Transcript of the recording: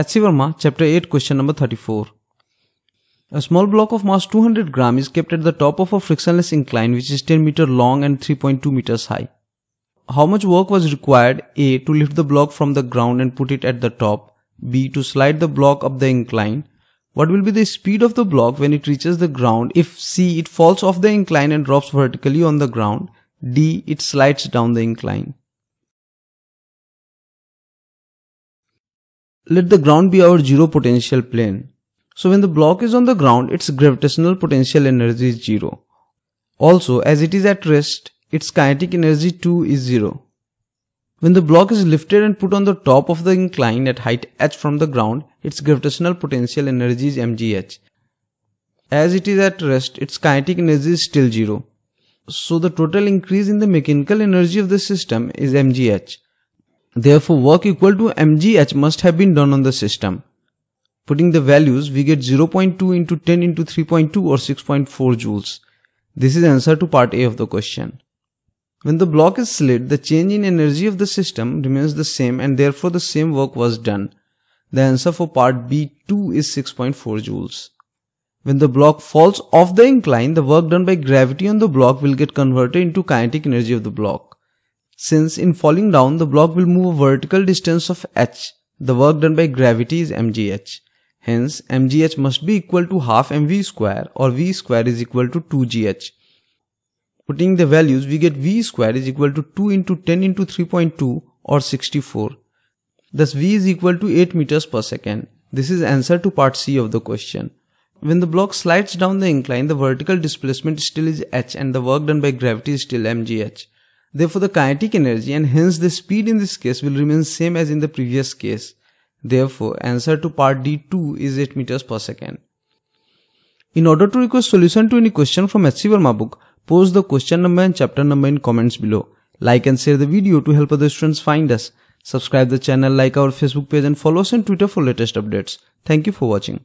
H.C. Verma, Chapter 8, Question number 34. A small block of mass 200 gram is kept at the top of a frictionless incline which is 10 meter long and 3.2 meters high. How much work was required A. to lift the block from the ground and put it at the top, B. to slide the block up the incline. What will be the speed of the block when it reaches the ground if C. it falls off the incline and drops vertically on the ground, D. it slides down the incline. let the ground be our zero potential plane. So when the block is on the ground, its gravitational potential energy is zero. Also, as it is at rest, its kinetic energy too is zero. When the block is lifted and put on the top of the incline at height h from the ground, its gravitational potential energy is mgh. As it is at rest, its kinetic energy is still zero. So the total increase in the mechanical energy of the system is mgh. Therefore, work equal to mgh must have been done on the system. Putting the values, we get 0.2 into 10 into 3.2 or 6.4 joules. This is answer to part A of the question. When the block is slid, the change in energy of the system remains the same and therefore the same work was done. The answer for part B2 is 6.4 joules. When the block falls off the incline, the work done by gravity on the block will get converted into kinetic energy of the block. Since in falling down, the block will move a vertical distance of h, the work done by gravity is mgh. Hence, mgh must be equal to half mv square or v square is equal to 2gh. Putting the values, we get v square is equal to 2 into 10 into 3.2 or 64. Thus, v is equal to 8 meters per second. This is answer to part C of the question. When the block slides down the incline, the vertical displacement still is h and the work done by gravity is still mgh. Therefore, the kinetic energy and hence the speed in this case will remain same as in the previous case. Therefore, answer to part D2 is 8 meters per second. In order to request solution to any question from HC Verma book, post the question number and chapter number in comments below. Like and share the video to help other students find us. Subscribe the channel, like our Facebook page and follow us on Twitter for latest updates. Thank you for watching.